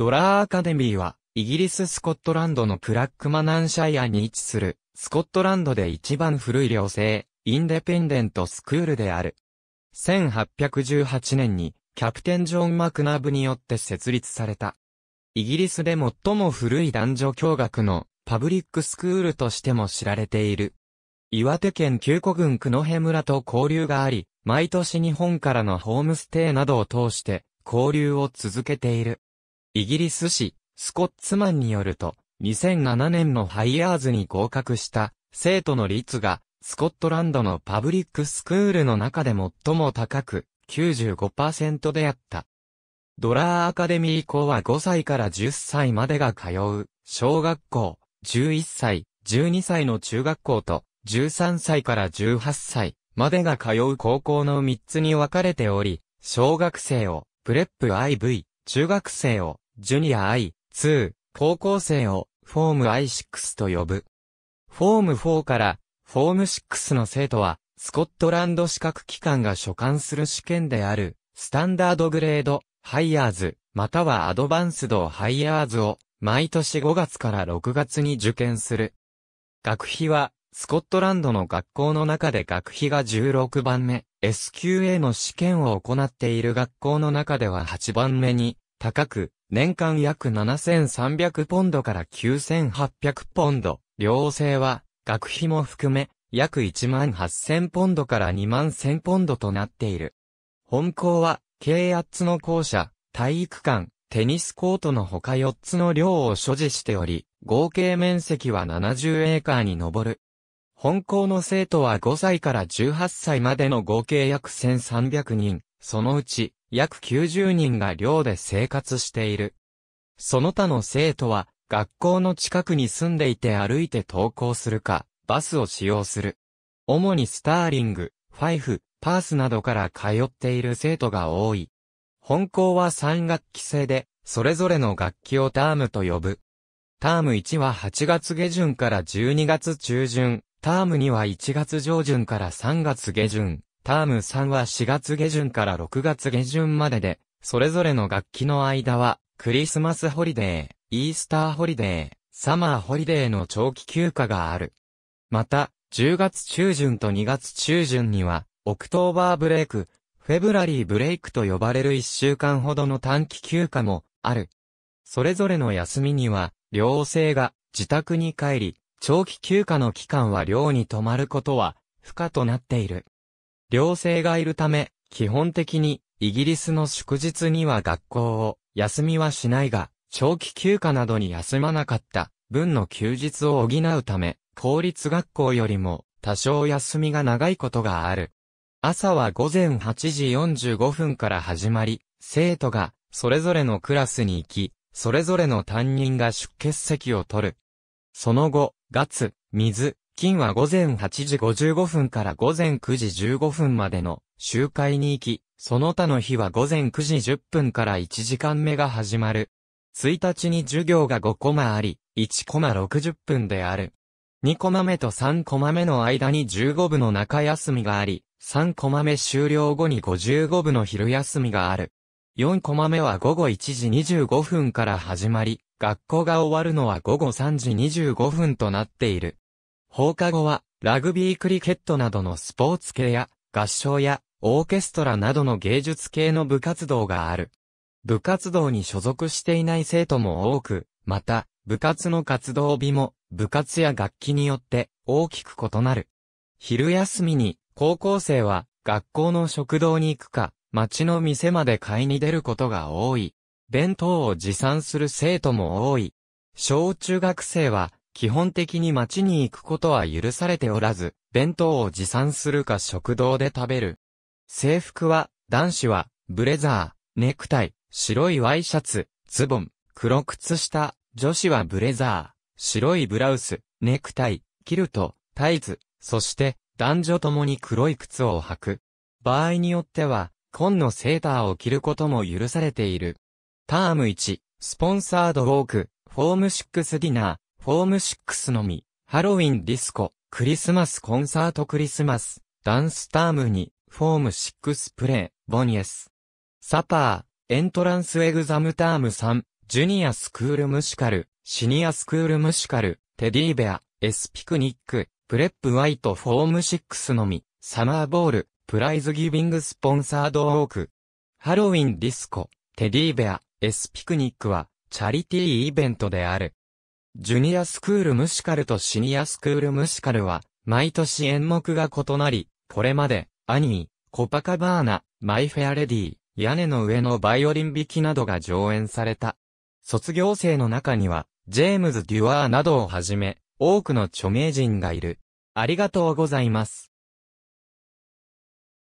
ドラーアカデミーは、イギリス・スコットランドのクラックマナンシャイアに位置する、スコットランドで一番古い寮生、インデペンデントスクールである。1818年に、キャプテン・ジョン・マクナブによって設立された。イギリスで最も古い男女共学のパブリックスクールとしても知られている。岩手県旧古郡久野辺村と交流があり、毎年日本からのホームステイなどを通して交流を続けている。イギリス市スコッツマンによると、2007年のハイヤーズに合格した生徒の率が、スコットランドのパブリックスクールの中で最も高く、95%であった。ドラーアカデミー校は5歳から10歳までが通う、小学校、11歳、12歳の中学校と、13歳から18歳までが通う高校の3つに分かれており、小学生を、プレップ IV、中学生を、ジュニア I2 高校生をフォーム I6 と呼ぶ。フォーム4からフォーム6の生徒はスコットランド資格機関が所管する試験であるスタンダードグレード、ハイヤーズ、またはアドバンスドハイヤーズを毎年5月から6月に受験する。学費はスコットランドの学校の中で学費が16番目、SQA の試験を行っている学校の中では8番目に高く、年間約7300ポンドから9800ポンド、寮生は、学費も含め、約18000ポンドから21000ポンドとなっている。本校は、計8つの校舎、体育館、テニスコートのほか4つの寮を所持しており、合計面積は70エーカーに上る。本校の生徒は5歳から18歳までの合計約1300人、そのうち約90人が寮で生活している。その他の生徒は、学校の近くに住んでいて歩いて登校するか、バスを使用する。主にスターリング、ファイフ、パースなどから通っている生徒が多い。本校は3学期制で、それぞれの楽器をタームと呼ぶ。ターム1は8月下旬から12月中旬、ターム2は1月上旬から3月下旬、ターム3は4月下旬から6月下旬までで、それぞれの楽器の間は、クリスマスホリデー、イースターホリデー、サマーホリデーの長期休暇がある。また、10月中旬と2月中旬には、オクトーバーブレイク、フェブラリーブレイクと呼ばれる1週間ほどの短期休暇もある。それぞれの休みには、寮生が自宅に帰り、長期休暇の期間は寮に泊まることは不可となっている。両生がいるため、基本的に、イギリスの祝日には学校を、休みはしないが、長期休暇などに休まなかった、分の休日を補うため、公立学校よりも、多少休みが長いことがある。朝は午前8時45分から始まり、生徒が、それぞれのクラスに行き、それぞれの担任が出欠席を取る。その後、ガツ、水、金は午前8時55分から午前9時15分までの集会に行き、その他の日は午前9時10分から1時間目が始まる。1日に授業が5コマあり、1コマ60分である。2コマ目と3コマ目の間に15部の中休みがあり、3コマ目終了後に55部の昼休みがある。4コマ目は午後1時25分から始まり、学校が終わるのは午後3時25分となっている。放課後は、ラグビークリケットなどのスポーツ系や、合唱や、オーケストラなどの芸術系の部活動がある。部活動に所属していない生徒も多く、また、部活の活動日も、部活や楽器によって大きく異なる。昼休みに、高校生は、学校の食堂に行くか、町の店まで買いに出ることが多い。弁当を持参する生徒も多い。小中学生は、基本的に街に行くことは許されておらず、弁当を持参するか食堂で食べる。制服は、男子は、ブレザー、ネクタイ、白いワイシャツ、ズボン、黒靴下、女子はブレザー、白いブラウス、ネクタイ、キルト、タイツ、そして、男女ともに黒い靴を履く。場合によっては、紺のセーターを着ることも許されている。ターム1、スポンサードウォーク、フォーム6ディナー、フォーム6のみ、ハロウィンディスコ、クリスマスコンサートクリスマス、ダンスタームに、フォーム6プレイ、ボニエス。サパー、エントランスエグザムターム3、ジュニアスクールムシカル、シニアスクールムシカル、テディベア、エスピクニック、プレップワイトフォーム6のみ、サマーボール、プライズギビングスポンサードオーク。ハロウィンディスコ、テディベア、エスピクニックは、チャリティーイベントである。ジュニアスクールムシカルとシニアスクールムシカルは、毎年演目が異なり、これまで、アニー、コパカバーナ、マイフェアレディ、屋根の上のバイオリン弾きなどが上演された。卒業生の中には、ジェームズ・デュアーなどをはじめ、多くの著名人がいる。ありがとうございます。